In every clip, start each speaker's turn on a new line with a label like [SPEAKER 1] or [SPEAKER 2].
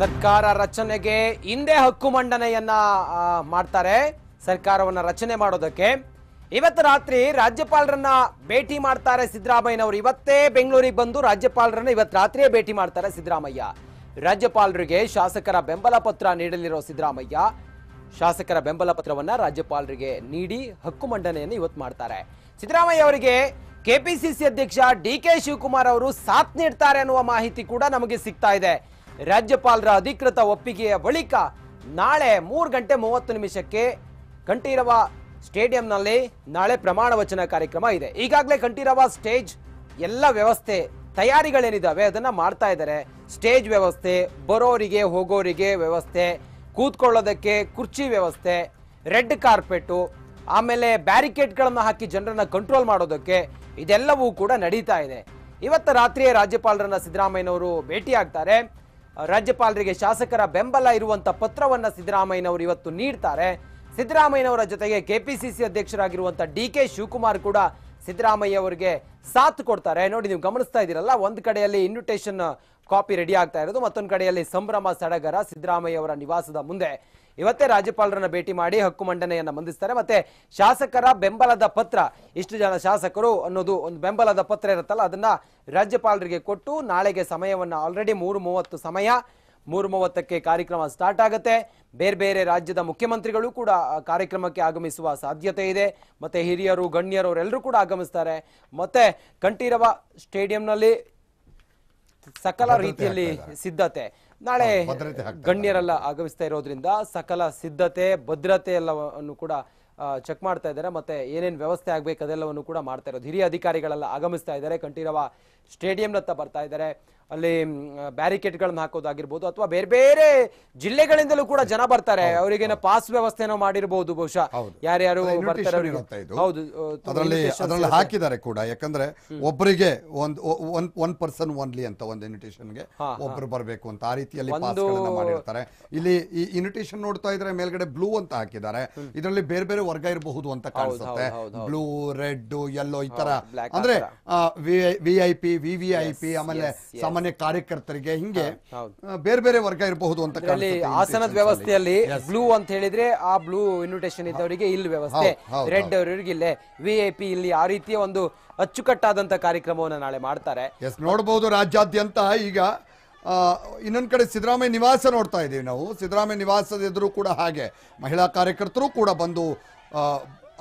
[SPEAKER 1] ಸರ್ಕಾರ ರಚನೆಗೆ ಹಿಂದೆ ಹಕ್ಕು ಮಂಡನೆಯನ್ನ ಮಾಡ್ತಾರೆ ಸರ್ಕಾರವನ್ನ ರಚನೆ ಮಾಡೋದಕ್ಕೆ ಇವತ್ತು ರಾತ್ರಿ ರಾಜ್ಯಪಾಲರನ್ನ ಭೇಟಿ ಮಾಡ್ತಾರೆ ಸಿದ್ದರಾಮಯ್ಯನವರು ಇವತ್ತೇ ಬೆಂಗಳೂರಿಗೆ ಬಂದು ರಾಜ್ಯಪಾಲರನ್ನ ಇವತ್ತು ರಾತ್ರಿಯೇ ಭೇಟಿ ಮಾಡ್ತಾರೆ ಸಿದ್ದರಾಮಯ್ಯ ರಾಜ್ಯಪಾಲರಿಗೆ ಶಾಸಕರ ಬೆಂಬಲ ಪತ್ರ ನೀಡಲಿರೋ ಸಿದ್ದರಾಮಯ್ಯ ಶಾಸಕರ ಬೆಂಬಲ ಪತ್ರವನ್ನ ರಾಜ್ಯಪಾಲರಿಗೆ ನೀಡಿ ಹಕ್ಕು ಮಂಡನೆಯನ್ನು ಇವತ್ತು ಮಾಡ್ತಾರೆ ಸಿದ್ದರಾಮಯ್ಯ ಅವರಿಗೆ ಕೆಪಿಸಿಸಿ ಅಧ್ಯಕ್ಷ ಡಿ ಕೆ ಶಿವಕುಮಾರ್ ಅವರು ಸಾಥ್ ನೀಡ್ತಾರೆ ಅನ್ನುವ ಮಾಹಿತಿ ಕೂಡ ನಮಗೆ ಸಿಗ್ತಾ ಇದೆ ರಾಜ್ಯಪಾಲರ ಅಧಿಕೃತ ಒಪ್ಪಿಗೆಯ ಬಳಿಕ ನಾಳೆ ಮೂರು ಗಂಟೆ ಮೂವತ್ತು ನಿಮಿಷಕ್ಕೆ ಕಂಠೀರವ ಸ್ಟೇಡಿಯಂನಲ್ಲಿ ನಾಳೆ ಪ್ರಮಾಣ ವಚನ ಕಾರ್ಯಕ್ರಮ ಇದೆ ಈಗಾಗಲೇ ಕಂಠೀರವ ಸ್ಟೇಜ್ ಎಲ್ಲ ವ್ಯವಸ್ಥೆ ತಯಾರಿಗಳೇನಿದ್ದಾವೆ ಅದನ್ನು ಮಾಡ್ತಾ ಇದ್ದಾರೆ ಸ್ಟೇಜ್ ವ್ಯವಸ್ಥೆ ಬರೋರಿಗೆ ಹೋಗೋರಿಗೆ ವ್ಯವಸ್ಥೆ ಕೂತ್ಕೊಳ್ಳೋದಕ್ಕೆ ಕುರ್ಚಿ ವ್ಯವಸ್ಥೆ ರೆಡ್ ಕಾರ್ಪೆಟು ಆಮೇಲೆ ಬ್ಯಾರಿಕೇಡ್ಗಳನ್ನು ಹಾಕಿ ಜನರನ್ನು ಕಂಟ್ರೋಲ್ ಮಾಡೋದಕ್ಕೆ ಇದೆಲ್ಲವೂ ಕೂಡ ನಡೀತಾ ಇದೆ ಇವತ್ತು ರಾತ್ರಿಯೇ ರಾಜ್ಯಪಾಲರನ್ನ ಸಿದ್ದರಾಮಯ್ಯನವರು ಭೇಟಿಯಾಗ್ತಾರೆ ರಾಜ್ಯಪಾಲರಿಗೆ ಶಾಸಕರ ಬೆಂಬಲ ಇರುವಂತ ಪತ್ರವನ್ನ ಸಿದ್ದರಾಮಯ್ಯನವರು ಇವತ್ತು ನೀಡ್ತಾರೆ ಸಿದ್ದರಾಮಯ್ಯನವರ ಜೊತೆಗೆ ಕೆಪಿಸಿಸಿ ಅಧ್ಯಕ್ಷರಾಗಿರುವಂಥ ಡಿ ಕೆ ಶಿವಕುಮಾರ್ ಕೂಡ ಸಿದ್ದರಾಮಯ್ಯ ಅವರಿಗೆ ಸಾಥ್ ಕೊಡ್ತಾರೆ ನೋಡಿ ನೀವು ಗಮನಿಸ್ತಾ ಇದ್ದೀರಲ್ಲ ಒಂದು ಕಡೆಯಲ್ಲಿ ಇನ್ವಿಟೇಷನ್ ಕಾಪಿ ರೆಡಿ ಆಗ್ತಾ ಇರೋದು ಮತ್ತೊಂದು ಕಡೆಯಲ್ಲಿ ಸಂಭ್ರಮ ಸಡಗರ ಸಿದ್ದರಾಮಯ್ಯ ಅವರ ನಿವಾಸದ ಮುಂದೆ ಇವತ್ತೇ ರಾಜ್ಯಪಾಲರನ್ನ ಭೇಟಿ ಮಾಡಿ ಹಕ್ಕು ಮಂಡನೆಯನ್ನು ಮಂದಿಸ್ತಾರೆ ಮತ್ತೆ ಶಾಸಕರ ಬೆಂಬಲದ ಪತ್ರ ಇಷ್ಟು ಜನ ಶಾಸಕರು ಅನ್ನೋದು ಒಂದು ಬೆಂಬಲದ ಪತ್ರ ಇರುತ್ತಲ್ಲ ಅದನ್ನ ರಾಜ್ಯಪಾಲರಿಗೆ ಕೊಟ್ಟು ನಾಳೆಗೆ ಸಮಯವನ್ನ ಆಲ್ರೆಡಿ ಮೂರು ಮೂವತ್ತು ಸಮಯ ಮೂರು ಮೂವತ್ತಕ್ಕೆ ಕಾರ್ಯಕ್ರಮ ಸ್ಟಾರ್ಟ್ ಆಗುತ್ತೆ ಬೇರೆ ಬೇರೆ ರಾಜ್ಯದ ಮುಖ್ಯಮಂತ್ರಿಗಳು ಕೂಡ ಕಾರ್ಯಕ್ರಮಕ್ಕೆ ಆಗಮಿಸುವ ಸಾಧ್ಯತೆ ಇದೆ ಮತ್ತೆ ಹಿರಿಯರು ಗಣ್ಯರು ಎಲ್ಲರೂ ಕೂಡ ಆಗಮಿಸ್ತಾರೆ ಮತ್ತೆ ಕಂಠೀರವ ಸ್ಟೇಡಿಯಂನಲ್ಲಿ ಸಕಲ ರೀತಿಯಲ್ಲಿ ಸಿದ್ಧತೆ ನಾಳೆ ಗಣ್ಯರೆಲ್ಲ ಆಗಮಿಸ್ತಾ ಇರೋದ್ರಿಂದ ಸಕಲ ಸಿದ್ಧತೆ ಭದ್ರತೆ ಎಲ್ಲವನ್ನು ಕೂಡ ಚೆಕ್ ಮಾಡ್ತಾ ಇದ್ದಾರೆ ಮತ್ತೆ ಏನೇನು ವ್ಯವಸ್ಥೆ ಆಗಬೇಕು ಅದೆಲ್ಲವನ್ನು ಕೂಡ ಮಾಡ್ತಾ ಇರೋದು ಹಿರಿಯ ಅಧಿಕಾರಿಗಳೆಲ್ಲ ಆಗಮಿಸ್ತಾ ಇದ್ದಾರೆ ಕಂಠೀರವ ಸ್ಟೇಡಿಯಂನತ್ತ ಬರ್ತಾ ಇದ್ದಾರೆ ಅಲ್ಲಿ ಬ್ಯಾರಿಕೇಡ್ಗಳನ್ನ ಹಾಕೋದಾಗಿರ್ಬೋದು ಅಥವಾ ಬೇರೆ ಬೇರೆ ಜಿಲ್ಲೆಗಳಿಂದಲೂ ಕೂಡ ಜನ ಬರ್ತಾರೆ ಅವರಿಗೇನ ಪಾಸ್ ವ್ಯವಸ್ಥೆನೋ ಮಾಡಿರಬಹುದು ಬಹುಶಃ ಯಾರ್ಯಾರು ಅದರಲ್ಲಿ ಅದರಲ್ಲಿ
[SPEAKER 2] ಹಾಕಿದ್ದಾರೆ ಕೂಡ ಯಾಕಂದ್ರೆ ಒಬ್ಬರಿಗೆ ಒಂದು ಒನ್ ಪರ್ಸನ್ ಒನ್ಲಿ ಅಂತ ಒಂದು ಇನ್ವಿಟೇಷನ್ಗೆ ಒಬ್ರು ಬರಬೇಕು ಅಂತ ಆ ರೀತಿಯಲ್ಲಿ ಮಾಡಿರ್ತಾರೆ ಇಲ್ಲಿ ಈ ಇನ್ವಿಟೇಷನ್ ನೋಡ್ತಾ ಇದ್ರೆ ಮೇಲ್ಗಡೆ ಬ್ಲೂ ಅಂತ ಹಾಕಿದ್ದಾರೆ ಇದರಲ್ಲಿ ಬೇರೆ ಬೇರೆ ವರ್ಗ ಇರಬಹುದು ಅಂತ ಕಾಣಿಸುತ್ತೆ ಬ್ಲೂ ರೆಡ್ ಯೆಲ್ಲೋ ಈ ತರ ಅಂದ್ರೆ V I P V V I P ಆಮೇಲೆ ಸಾಮಾನ್ಯ ಕಾರ್ಯಕರ್ತರಿಗೆ ಹಿಂಗೆ
[SPEAKER 1] ಬೇರೆ ಬೇರೆ ವರ್ಗ ಇರಬಹುದು ಅಂತ ಆಸನದ ವ್ಯವಸ್ಥೆಯಲ್ಲಿ ಬ್ಲೂ ಅಂತ ಹೇಳಿದ್ರೆ ಆ ಬ್ಲೂ ಇನ್ವಿಟೇಷನ್ ಇದ್ದವರಿಗೆ ಇಲ್ಲಿ ವ್ಯವಸ್ಥೆ ರೆಡ್ ಅವರಿಗೆ ಇಲ್ಲೇ ವಿ ಐ ಪಿ ಇಲ್ಲಿ ಆ ರೀತಿಯ ಒಂದು ಅಚ್ಚುಕಟ್ಟಾದಂತ ಕಾರ್ಯಕ್ರಮವನ್ನು ನಾಳೆ ಮಾಡ್ತಾರೆ
[SPEAKER 2] ಎಸ್ ನೋಡಬಹುದು ರಾಜ್ಯಾದ್ಯಂತ ಈಗ ಇನ್ನೊಂದು ಕಡೆ ಸಿದ್ದರಾಮಯ್ಯ ನಿವಾಸ ನೋಡ್ತಾ ಇದ್ದೀವಿ ನಾವು ಸಿದ್ದರಾಮಯ್ಯ ನಿವಾಸದ ಎದುರು ಕೂಡ ಹಾಗೆ ಮಹಿಳಾ ಕಾರ್ಯಕರ್ತರು ಕೂಡ ಬಂದು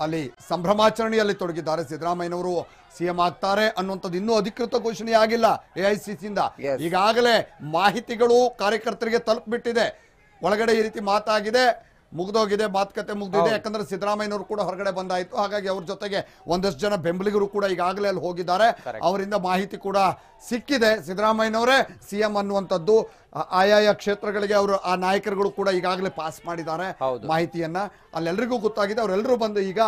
[SPEAKER 2] ಅಲ್ಲಿ ಸಂಭ್ರಮಾಚರಣೆಯಲ್ಲಿ ತೊಡಗಿದ್ದಾರೆ ಸಿದ್ದರಾಮಯ್ಯನವರು ಸಿಎಂ ಆಗ್ತಾರೆ ಅನ್ನುವಂಥದ್ದು ಇನ್ನೂ ಅಧಿಕೃತ ಘೋಷಣೆ ಆಗಿಲ್ಲ ಎಐಸಿಸಿಯಿಂದ ಈಗಾಗಲೇ ಮಾಹಿತಿಗಳು ಕಾರ್ಯಕರ್ತರಿಗೆ ತಲುಪಿಬಿಟ್ಟಿದೆ ಒಳಗಡೆ ಈ ರೀತಿ ಮಾತಾಗಿದೆ ಮುಗ್ದೋಗಿದೆ ಮಾತುಕತೆ ಮುಗ್ದಿದೆ ಯಾಕಂದ್ರೆ ಸಿದ್ದರಾಮಯ್ಯನವರು ಕೂಡ ಹೊರಗಡೆ ಬಂದಾಯ್ತು ಹಾಗಾಗಿ ಅವ್ರ ಜೊತೆಗೆ ಒಂದಷ್ಟು ಜನ ಬೆಂಬಲಿಗರು ಕೂಡ ಈಗಾಗಲೇ ಅಲ್ಲಿ ಹೋಗಿದ್ದಾರೆ ಅವರಿಂದ ಮಾಹಿತಿ ಕೂಡ ಸಿಕ್ಕಿದೆ ಸಿದ್ದರಾಮಯ್ಯನವರೇ ಸಿ ಎಂ ಅನ್ನುವಂಥದ್ದು ಆಯಾಯ ಕ್ಷೇತ್ರಗಳಿಗೆ ಅವರು ಆ ನಾಯಕರುಗಳು ಕೂಡ ಈಗಾಗಲೇ ಪಾಸ್ ಮಾಡಿದ್ದಾರೆ ಮಾಹಿತಿಯನ್ನ ಅಲ್ಲೆಲ್ಲರಿಗೂ ಗೊತ್ತಾಗಿದೆ ಅವರೆಲ್ಲರೂ ಬಂದು ಈಗ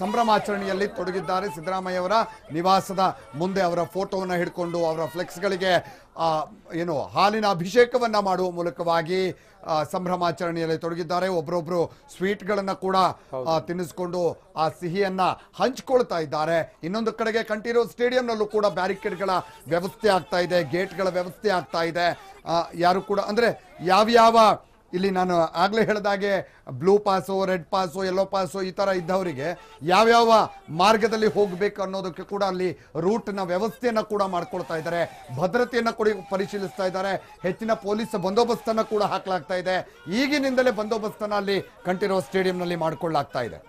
[SPEAKER 2] ಸಂಭ್ರಮಾಚರಣೆಯಲ್ಲಿ ತೊಡಗಿದ್ದಾರೆ ಸಿದ್ದರಾಮಯ್ಯ ಅವರ ನಿವಾಸದ ಮುಂದೆ ಅವರ ಫೋಟೋವನ್ನು ಹಿಡ್ಕೊಂಡು ಅವರ ಫ್ಲೆಕ್ಸ್ಗಳಿಗೆ ಏನು ಹಾಲಿನ ಅಭಿಷೇಕವನ್ನು ಮಾಡುವ ಮೂಲಕವಾಗಿ ಸಂಭ್ರಮಾಚರಣೆಯಲ್ಲಿ ತೊಡಗಿದ್ದಾರೆ ಒಬ್ಬರೊಬ್ಬರು ಸ್ವೀಟ್ಗಳನ್ನು ಕೂಡ ತಿನ್ನಿಸ್ಕೊಂಡು ಆ ಸಿಹಿಯನ್ನು ಹಂಚಿಕೊಳ್ತಾ ಇದ್ದಾರೆ ಇನ್ನೊಂದು ಕಡೆಗೆ ಕಂಠೀರೋ ಸ್ಟೇಡಿಯಂನಲ್ಲೂ ಕೂಡ ಬ್ಯಾರಿಕೇಡ್ಗಳ ವ್ಯವಸ್ಥೆ ಆಗ್ತಾ ಇದೆ ಗೇಟ್ಗಳ ವ್ಯವಸ್ಥೆ ಆಗ್ತಾ ಇದೆ ಯಾರು ಕೂಡ ಅಂದರೆ ಯಾವ್ಯಾವ ಇಲ್ಲಿ ನಾನು ಆಗಲೇ ಹೇಳಿದಾಗೆ blue pass red pass yellow pass ಈ ಥರ ಇದ್ದವರಿಗೆ ಯಾವ್ಯಾವ ಮಾರ್ಗದಲ್ಲಿ ಹೋಗಬೇಕು ಅನ್ನೋದಕ್ಕೆ ಕೂಡ ಅಲ್ಲಿ ರೂಟ್ನ ವ್ಯವಸ್ಥೆಯನ್ನು ಕೂಡ ಮಾಡ್ಕೊಳ್ತಾ ಇದ್ದಾರೆ ಭದ್ರತೆಯನ್ನು ಕೂಡ ಪರಿಶೀಲಿಸ್ತಾ ಇದ್ದಾರೆ ಹೆಚ್ಚಿನ ಪೊಲೀಸ್ ಬಂದೋಬಸ್ತನ್ನು ಕೂಡ ಹಾಕಲಾಗ್ತಾ ಇದೆ ಈಗಿನಿಂದಲೇ ಬಂದೋಬಸ್ತನ್ನು ಅಲ್ಲಿ ಕಂಠಿರುವ ಸ್ಟೇಡಿಯಂನಲ್ಲಿ ಮಾಡ್ಕೊಳ್ಳಾಗ್ತಾ ಇದೆ